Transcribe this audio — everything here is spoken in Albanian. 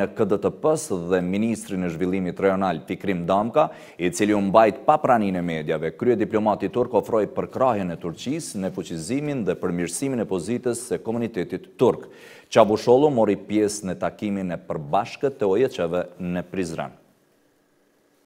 në KDTP-s dhe Ministrin e Zhvillimit Rejonal Fikrim Damka, i cili unë bajt pa pranin e medjave. Krye diplomati turk ofroi përkrahjen e Turqisë në fuqizimin dhe përmirësimin e pozitës së komunitetit turk. Çavusholu mori pjesë në takimin e përbashkët të ojeqeve në Prizren.